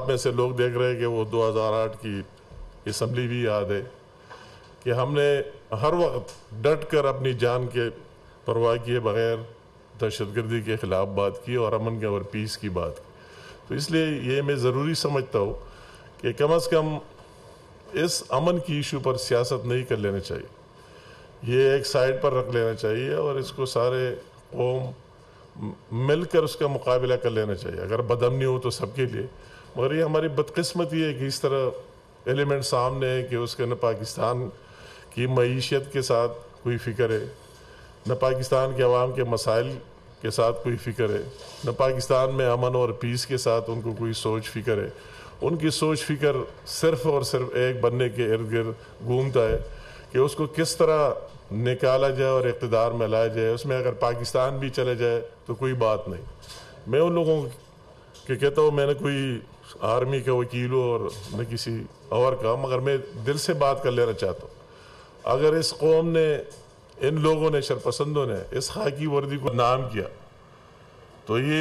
आप में से लोग देख रहे हैं कि वो 2008 की इसम्बली भी याद है कि हमने हर वक्त डट कर अपनी जान के परवाह किए बगैर दहशतगर्दी के ख़िलाफ़ बात की और अमन के और पीस की बात की तो इसलिए ये मैं ज़रूरी समझता हूँ कि कम अज़ कम इस अमन की इशू पर सियासत नहीं कर लेना चाहिए ये एक साइड पर रख लेना चाहिए और इसको सारे कौम मिलकर उसका मुकाबला कर लेना चाहिए अगर बदमनी हो तो सबके लिए मगर ये हमारी बदकस्मत ये है कि इस तरह एलिमेंट सामने है कि उसके न पाकिस्तान की मीशत के साथ कोई फ़िक्र है न पाकिस्तान के अवाम के मसाइल के साथ कोई फ़िक्र है न पाकिस्तान में अमन और पीस के साथ उनको कोई सोच फ़िक्र है उनकी सोच फ़िक्र सिर्फ़ और सिर्फ एक बनने के इर्द गिर्द घूमता है कि उसको किस तरह निकाला जाए और इकतदार में लाया जाए उसमें अगर पाकिस्तान भी चले जाए तो कोई बात नहीं मैं उन लोगों के कहता हूँ मैंने कोई आर्मी के वकीलों और न किसी और का मगर मैं दिल से बात कर लेना चाहता हूँ अगर इस कौम ने इन लोगों ने शरपसंदों ने इस खाकी वर्दी को नाम किया तो ये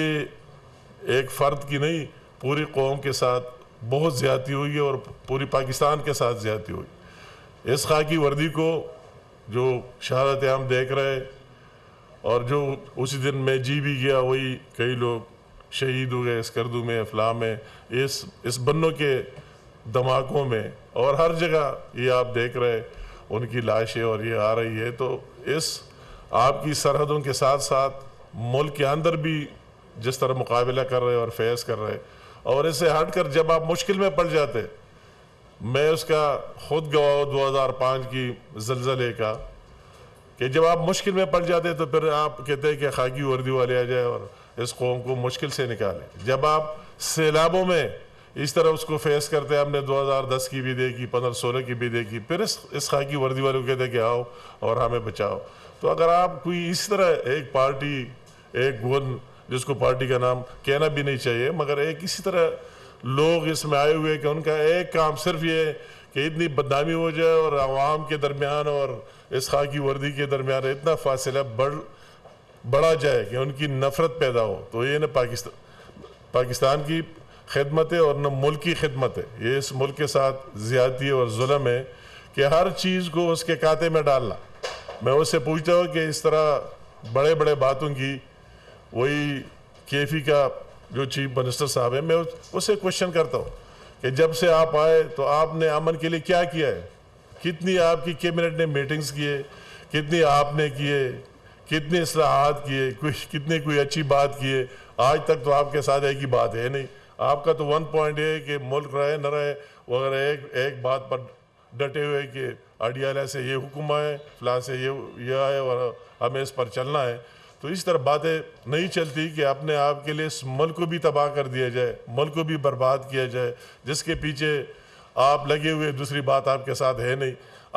एक फ़र्द की नहीं पूरी कौम के साथ बहुत ज्यादा हुई है और पूरी पाकिस्तान के साथ ज्यादा हुई इस खाकी वर्दी को जो शहादत आम देख रहे और जो उसी दिन मैं जी भी गया वही कई लोग शहीद गए इस कर्दू में अफलाह में इस इस बन्नों के धमाकों में और हर जगह ये आप देख रहे हैं उनकी लाशें और ये आ रही है तो इस आपकी सरहदों के साथ साथ मुल्क के अंदर भी जिस तरह मुकाबला कर रहे और फेस कर रहे और इसे हट कर जब आप मुश्किल में पड़ जाते मैं उसका खुद गवाह दो हजार पाँच की जलजले का कि जब आप मुश्किल में पड़ जाते तो फिर आप कहते हैं कि खाकी वर्दी वाले आ जाए और इस कौम को मुश्किल से निकालें जब आप सैलाबों में इस तरह उसको फेस करते हैं हमने 2010 की भी देखी पंद्रह सोलह की भी देखी फिर इस इस खाकी वर्दी वाले कहते कि आओ और हमें बचाओ तो अगर आप कोई इस तरह एक पार्टी एक गुन जिसको पार्टी का नाम कहना भी नहीं चाहिए मगर एक इसी तरह लोग इसमें आए हुए कि उनका एक काम सिर्फ ये कि इतनी बदनामी हो जाए और आवाम के दरमियान और इस खाकी वर्दी के दरमियान इतना फासिला बढ़ बढ़ा जाए कि उनकी नफरत पैदा हो तो ये ना पाकिस्तान पाकिस्तान की खदमत है और न मुल्क की खदमत है ये इस मुल्क के साथ ज़्यादती और जुल्म है कि हर चीज़ को उसके काते में डालना मैं उससे पूछता हूँ कि इस तरह बड़े बड़े बातों की वही केफी का जो चीफ मिनिस्टर साहब है मैं उससे क्वेश्चन करता हूँ कि जब से आप आए तो आपने अमन के लिए क्या किया है कितनी आपकी कैबिनेट ने मीटिंग्स किए कितनी आपने किए कितने असलाहत किए कुछ कितने कोई अच्छी बात किए आज तक तो आपके साथ एक ही बात है नहीं आपका तो वन पॉइंट है कि मुल्क रहे न रहे वगैरह एक एक बात पर डटे हुए कि अडियाला से ये हुक्म आए फिलहाल से ये यह आए और हमें इस पर चलना है तो इस तरह बातें नहीं चलती कि अपने आप के लिए इस मुल्क को भी तबाह कर दिया जाए मुल्क को भी बर्बाद किया जाए जिसके पीछे आप लगे हुए दूसरी बात आपके साथ है नहीं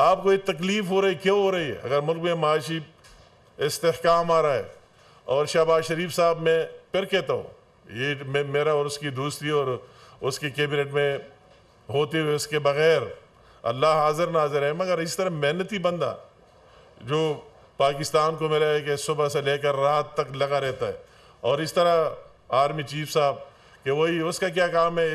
आपको ये तकलीफ़ हो रही क्यों हो रही है अगर मुल्क में माशी इसकाम आ रहा है और शहबाज शरीफ साहब मैं फिर कहता हूँ ये मे, मेरा और उसकी दूसरी और उसकी कैबिनेट में होते हुए उसके बग़ैर अल्लाह हाजिर नाजर है मगर इस तरह मेहनती बंदा जो पाकिस्तान को मेरा है कि सुबह से लेकर रात तक लगा रहता है और इस तरह आर्मी चीफ साहब कि वही उसका क्या काम है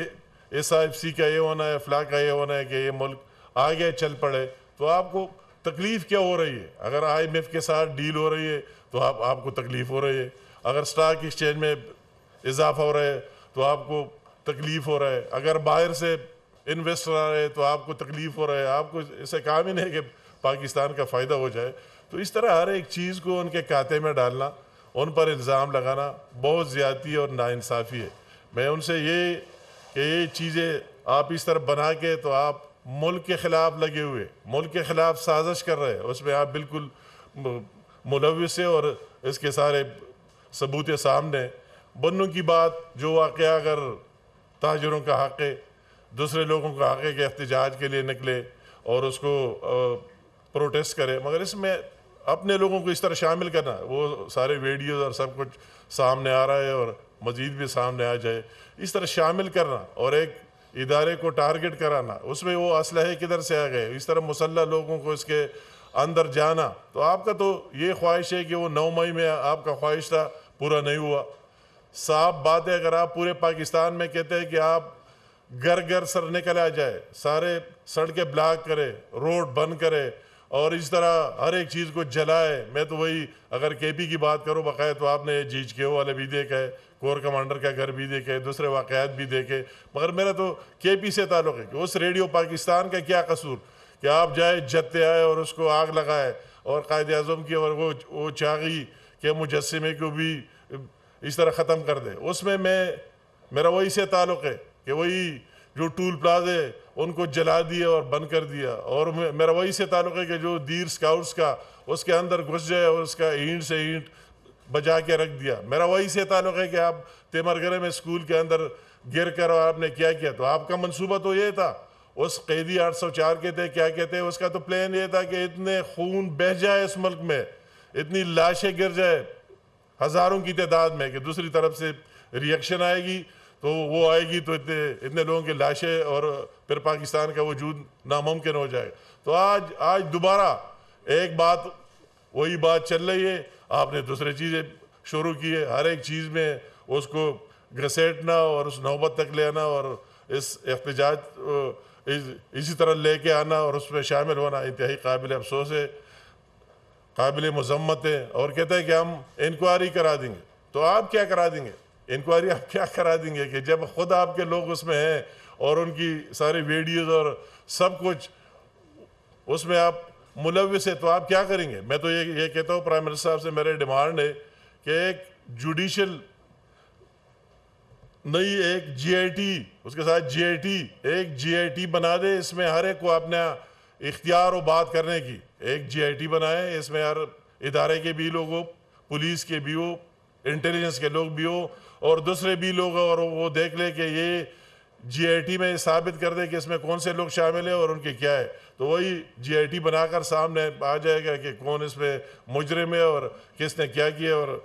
एस आई एफ सी का ये होना है फला का ये होना है कि ये मुल्क आगे चल पड़े तो आपको तकलीफ क्या हो रही है अगर आईएमएफ के साथ डील हो रही है तो आप आपको तकलीफ हो रही है अगर स्टॉक एक्सचेंज में इजाफा हो रहा है तो आपको तकलीफ हो रहा है अगर बाहर से इन्वेस्टर आ रहे हैं तो आपको तकलीफ हो रहा है आपको ऐसे काम ही नहीं कि पाकिस्तान का फ़ायदा हो जाए तो इस तरह हर एक चीज़ को उनके खाते में डालना उन पर इल्ज़ाम लगाना बहुत ज़्यादती और नाानसाफ़ी है मैं उनसे ये कि ये चीज़ें आप इस तरह बना के तो आप मुल्क के ख़िलाफ़ लगे हुए मुल्क के ख़िलाफ़ साजिश कर रहे हैं उसमें आप बिल्कुल मुलविस है और इसके सारे सबूत सामने बनों की बात जो वाक़ अगर ताजरों का हक़ है दूसरे लोगों का हक़ है कि एहतजाज के लिए निकले और उसको प्रोटेस्ट करें मगर इसमें अपने लोगों को इस तरह शामिल करना वो सारे वीडियोज़ और सब कुछ सामने आ रहा है और मज़ीद भी सामने आ जाए इस तरह शामिल करना और एक इदारे को टारगेट कराना उसमें वो असलहे किधर से आ गए इस तरह मुसल्ह लोगों को इसके अंदर जाना तो आपका तो ये ख्वाहिश है कि वो नौ मई में आपका ख्वाहिश था पूरा नहीं हुआ साफ बात है अगर आप पूरे पाकिस्तान में कहते हैं कि आप घर घर सर निकल आ जाए सारे सड़कें ब्लॉक करें रोड बंद करें और इस तरह हर एक चीज़ को जलाए मैं तो वही अगर केपी की बात करूँ बकाया तो आपने जीज के वाले भी देखा है कोर कमांडर का घर भी देखे दूसरे वाक़ात भी देखे मगर मेरा तो केपी से ताल्लुक़ है कि उस रेडियो पाकिस्तान का क्या कसूर कि आप जाए जत्ते आए और उसको आग लगाए और कायद अजम की और वो वो चागी के मुजस्मे को भी इस तरह ख़त्म कर दे उसमें मैं मेरा वही से ताल्लुक़ है कि वही जो टूल प्लाजे उनको जला दिया और बंद कर दिया और मेरा वही से ताल्लुक है कि जो दीर स्काउट्स का उसके अंदर घुस जाए और उसका ईंट से ईंट बजा के रख दिया मेरा वही से ताल्लुक है कि आप तेमरगरे में स्कूल के अंदर गिर कर और आपने क्या किया तो आपका मनसूबा तो ये था उस कैदी 804 के थे क्या कहते हैं उसका तो प्लान ये था कि इतने खून बह जाए इस मुल्क में इतनी लाशें गिर जाए हज़ारों की तादाद में कि दूसरी तरफ से रिएक्शन आएगी तो वो आएगी तो इतने इतने लोगों की लाशें और फिर पाकिस्तान का वजूद नामुमकिन हो जाएगा तो आज आज दोबारा एक बात वही बात चल रही है आपने दूसरी चीज़ें शुरू की है हर एक चीज़ में उसको घसेटना और उस नौबत तक ले आना और इस एहतजाज इस, इसी तरह ले कर आना और उसमें शामिल होना इंतहाई काबिल अफसोस है काबिल मजम्मत है और कहते हैं कि हम इंक्वायरी करा देंगे तो आप क्या करा देंगे इंक्वायरी आप क्या करा देंगे कि जब खुद आपके लोग उसमें हैं और उनकी सारे वीडियोज़ और सब कुछ उसमें आप मुलविस है तो आप क्या करेंगे मैं तो ये ये कहता हूँ प्राइम मिनिस्टर साहब से मेरे डिमांड है कि एक जुडिशल नई एक जीआईटी उसके साथ जीआईटी एक जीआईटी बना दे इसमें हर एक को अपना इख्तियार और बात करने की एक जीआईटी बनाए इसमें हर इदारे के भी लोग हो पुलिस के भी हो इंटेलिजेंस के लोग भी हो और दूसरे भी लोग और वो देख ले कि ये जीआईटी में साबित कर दे कि इसमें कौन से लोग शामिल हैं और उनके क्या है तो वही जीआईटी बनाकर सामने आ जाएगा कि कौन इसमें मुजरम है और किसने क्या किया और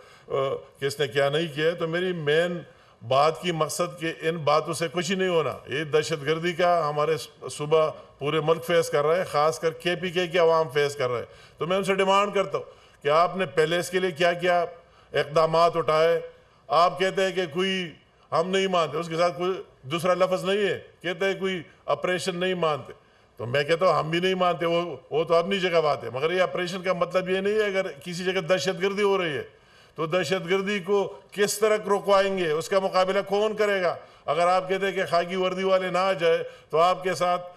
किसने क्या नहीं किया तो मेरी मेन बात की मकसद कि इन बातों से कुछ ही नहीं होना ये दहशतगर्दी का हमारे सुबह पूरे मुल्क फेस कर रहा है ख़ास कर के पी के आवाम फेस कर रहे हैं तो मैं उनसे डिमांड करता हूँ कि आपने पहले इसके लिए क्या क्या इकदाम उठाए आप कहते हैं कि कोई हम नहीं मानते उसके साथ कोई दूसरा लफ्ज नहीं है कहते हैं कोई ऑपरेशन नहीं मानते तो मैं कहता हूँ हम भी नहीं मानते वो वो तो अपनी जगह बात है मगर ये ऑपरेशन का मतलब ये नहीं है अगर किसी जगह दहशतगर्दी हो रही है तो दहशतगर्दी को किस तरह रुकवाएंगे उसका मुकाबला कौन करेगा अगर आप कहते हैं कि खाकी वर्दी वाले ना आ जाए तो आपके साथ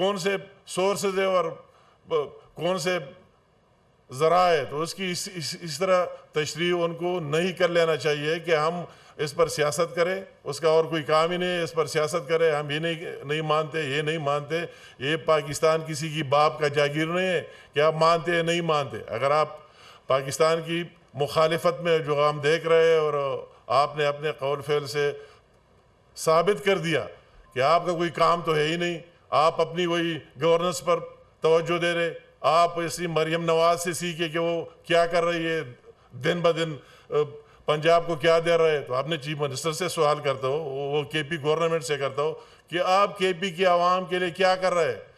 कौन से सोर्सेज है और कौन से है तो उसकी इस, इस, इस तरह तशरी उनको नहीं कर लेना चाहिए कि हम इस पर सियासत करें उसका और कोई काम ही नहीं इस पर सियासत करें हम ये नहीं नहीं मानते ये नहीं मानते ये पाकिस्तान किसी की बाप का जागीर नहीं है कि आप मानते हैं नहीं मानते अगर आप पाकिस्तान की मुखालफत में जो हम देख रहे हैं और आपने अपने कौल फैल से साबित कर दिया कि आपका कोई काम तो है ही नहीं आप अपनी वही गवर्नेंस पर तोज्जो दे रहे आप इसी मरियम नवाज से सीखे कि वो क्या कर रही है दिन ब दिन पंजाब को क्या दे रहा है तो आपने चीफ मिनिस्टर से सवाल करता हो वो के पी गवर्नमेंट से करता हो कि आप के पी की आवाम के लिए क्या कर रहे हैं